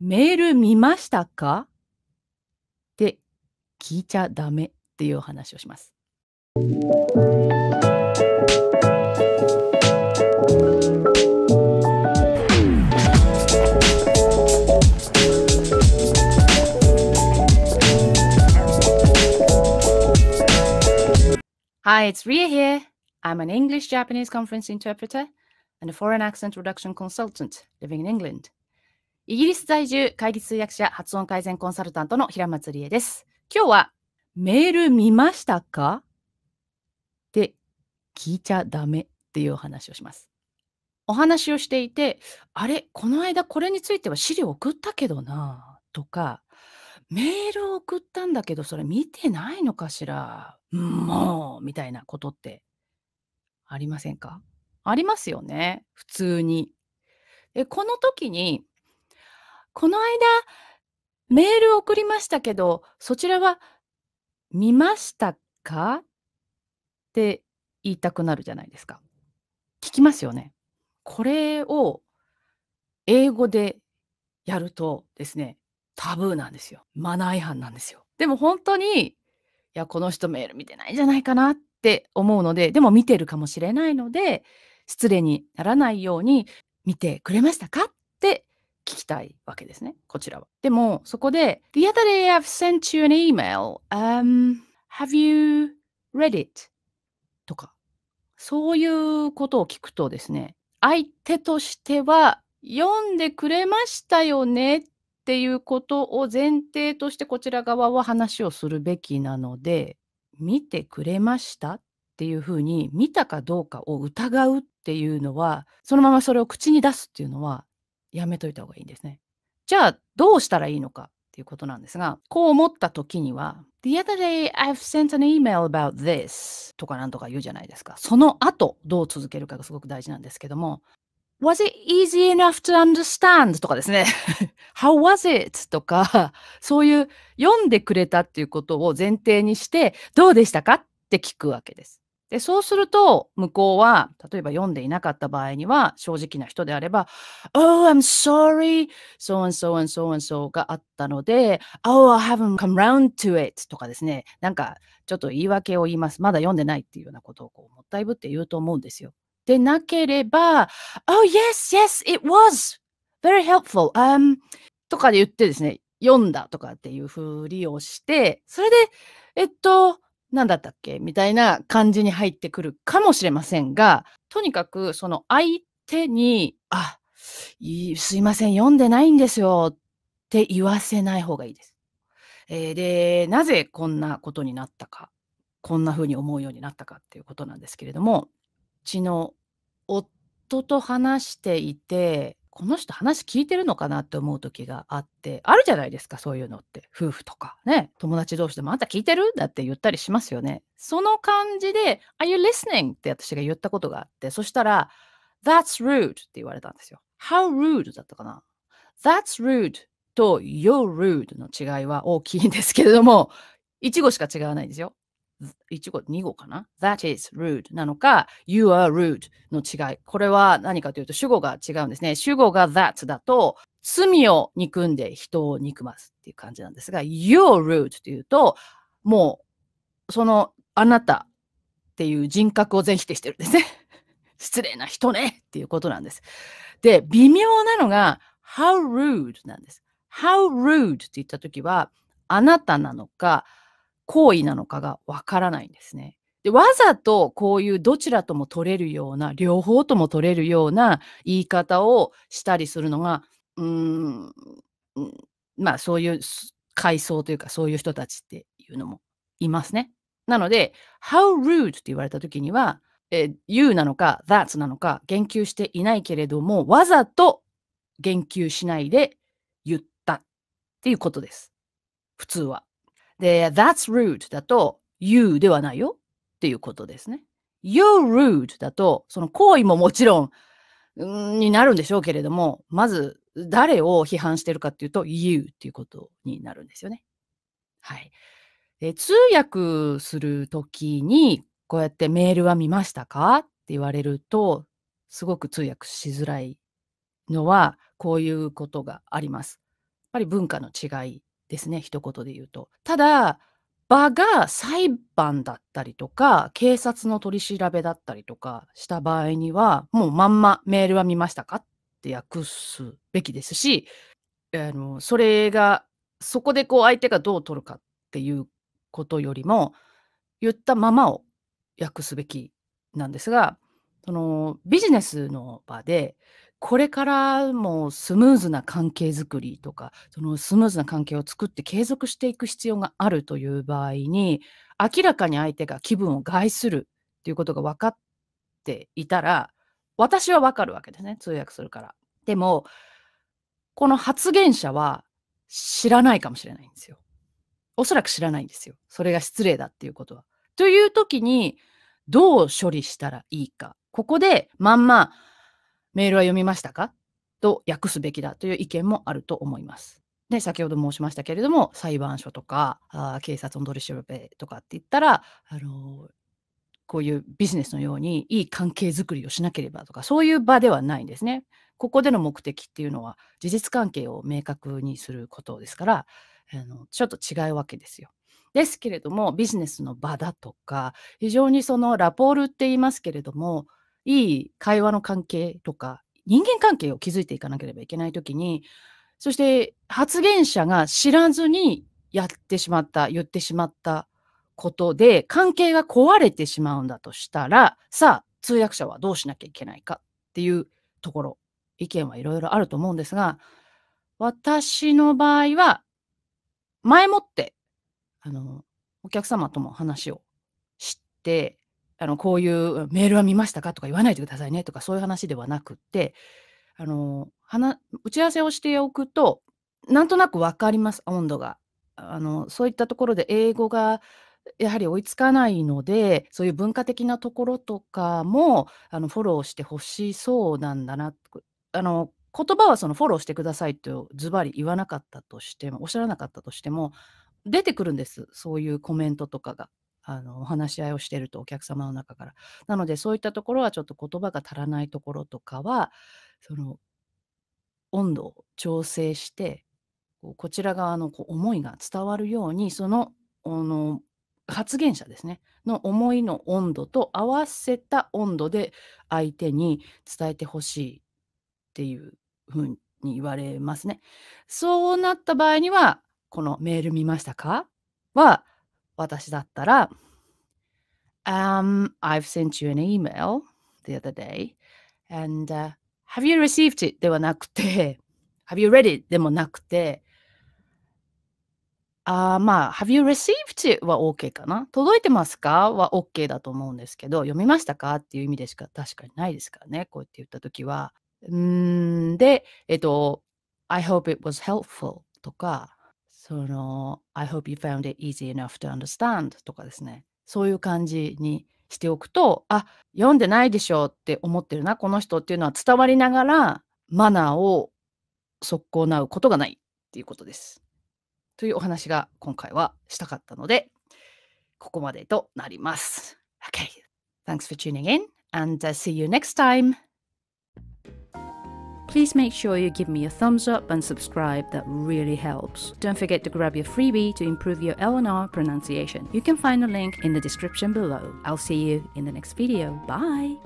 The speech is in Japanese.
メール見ましたかって聞いちゃダメっていう話をします。Hi, it's Ria here. I'm an English Japanese conference interpreter and a foreign accent reduction consultant living in England. イギリス在住、会議通訳者、発音改善コンサルタントの平松理恵です。今日は、メール見ましたかって聞いちゃダメっていうお話をします。お話をしていて、あれ、この間これについては資料送ったけどな、とか、メールを送ったんだけど、それ見てないのかしら、もう、みたいなことってありませんかありますよね、普通に。えこの時にこの間、メール送りましたけど、そちらは見ましたかって言いたくなるじゃないですか。聞きますよね。これを英語でやるとですね、タブーなんですよ。マナー違反なんですよ。でも本当に、いや、この人メール見てないんじゃないかなって思うので、でも見てるかもしれないので、失礼にならないように見てくれましたかっ聞きたいわけですね、こちらは。でも、そこで、The other day I've sent you an email.、Um, have you read it? とか、そういうことを聞くとですね、相手としては読んでくれましたよねっていうことを前提としてこちら側は話をするべきなので、見てくれましたっていうふうに見たかどうかを疑うっていうのは、そのままそれを口に出すっていうのはやめといた方がいいですね。じゃあ、どうしたらいいのかっていうことなんですが、こう思った時には、The other day I've sent an email about this とかなんとか言うじゃないですか。その後、どう続けるかがすごく大事なんですけども、Was it easy enough to understand? とかですね。How was it? とか、そういう読んでくれたっていうことを前提にして、どうでしたかって聞くわけです。で、そうすると、向こうは、例えば読んでいなかった場合には、正直な人であれば、Oh, I'm sorry, so and so and so and so があったので、Oh, I haven't come round to it とかですね、なんかちょっと言い訳を言います。まだ読んでないっていうようなことをこうもったいぶって言うと思うんですよ。でなければ、Oh, yes, yes, it was very helpful、um, とかで言ってですね、読んだとかっていうふうりをして、それで、えっと、何だったっけみたいな感じに入ってくるかもしれませんが、とにかくその相手に、あ、すいません、読んでないんですよって言わせない方がいいです。えー、で、なぜこんなことになったか、こんな風に思うようになったかっていうことなんですけれども、うちの夫と話していて、この人話聞いてるのかなって思う時があってあるじゃないですかそういうのって夫婦とかね友達同士でも「あんた聞いてる?」だって言ったりしますよねその感じで「Are you listening?」って私が言ったことがあってそしたら「That's rude」って言われたんですよ「How rude」だったかな「That's rude」と「You're rude」の違いは大きいんですけれども一語しか違わないんですよ1語、2語かな ?That is rude なのか、You are rude の違い。これは何かというと主語が違うんですね。主語が that だと、罪を憎んで人を憎ますっていう感じなんですが、You're rude というと、もう、その、あなたっていう人格を全否定してるんですね。失礼な人ねっていうことなんです。で、微妙なのが、How rude なんです。How rude って言ったときは、あなたなのか、行為なのかがわからないんですね。でわざとこういうどちらとも取れるような両方とも取れるような言い方をしたりするのがうーんまあそういう階層というかそういう人たちっていうのもいますね。なので「How rude」って言われた時には「えー、You」なのか「That」なのか言及していないけれどもわざと言及しないで言ったっていうことです。普通は。で、that's rude だと you ではないよっていうことですね。y o u r u d e だと、その行為ももちろんになるんでしょうけれども、まず誰を批判してるかっていうと you っていうことになるんですよね。はい。で通訳するときに、こうやってメールは見ましたかって言われると、すごく通訳しづらいのは、こういうことがあります。やっぱり文化の違いですね一言で言うと。ただ場が裁判だったりとか警察の取り調べだったりとかした場合にはもうまんまメールは見ましたかって訳すべきですしあのそれがそこでこう相手がどう取るかっていうことよりも言ったままを訳すべきなんですがそのビジネスの場でこれからもスムーズな関係づくりとかそのスムーズな関係を作って継続していく必要があるという場合に明らかに相手が気分を害するっていうことが分かっていたら私は分かるわけですね通訳するから。でもこの発言者は知らないかもしれないんですよ。おそらく知らないんですよ。それが失礼だっていうことは。という時にどう処理したらいいか。ここでまんまメールは読みましたかと訳すべきだという意見もあると思います。で先ほど申しましたけれども裁判所とかあ警察の取り調べとかって言ったら、あのー、こういうビジネスのようにいい関係づくりをしなければとかそういう場ではないんですね。ここでの目的っていうのは事実関係を明確にすることですからあのちょっと違うわけですよ。ですけれどもビジネスの場だとか非常にそのラポールって言いますけれどもいい会話の関係とか、人間関係を築いていかなければいけないときに、そして発言者が知らずにやってしまった、言ってしまったことで関係が壊れてしまうんだとしたら、さあ、通訳者はどうしなきゃいけないかっていうところ、意見はいろいろあると思うんですが、私の場合は、前もって、あの、お客様とも話をして、あのこういうメールは見ましたかとか言わないでくださいねとかそういう話ではなくてあの話打ち合わせをしておくとなんとなく分かります温度があの。そういったところで英語がやはり追いつかないのでそういう文化的なところとかもあのフォローしてほしそうなんだなあの言葉はそのフォローしてくださいとズバリ言わなかったとしてもおっしゃらなかったとしても出てくるんですそういうコメントとかが。あのお話し合いをしているとお客様の中から。なのでそういったところはちょっと言葉が足らないところとかはその温度を調整してこちら側のこう思いが伝わるようにそのあの発言者ですねの思いの温度と合わせた温度で相手に伝えてほしいっていうふうに言われますね。そうなった場合にはこのメール見ましたかは私だったら、um, I've sent you an email the other day and、uh, have you received it? ではなくて、have you read it? でもなくて、あまあ、Have you received it? は OK かな届いてますかは OK だと思うんですけど、読みましたかっていう意味でしか確かにないですからね。こうやって言ったときは。んで、えっと、I hope it was helpful とか、その、I hope you found it easy enough to understand とかですね、そういう感じにしておくと、あ、読んでないでしょって思ってるな、この人っていうのは伝わりながら、マナーを速攻なうことがないっていうことです。というお話が今回はしたかったので、ここまでとなります。Okay. Thanks for tuning in and、see you next time. Please make sure you give me a thumbs up and subscribe, that really helps. Don't forget to grab your freebie to improve your L&R pronunciation. You can find the link in the description below. I'll see you in the next video. Bye!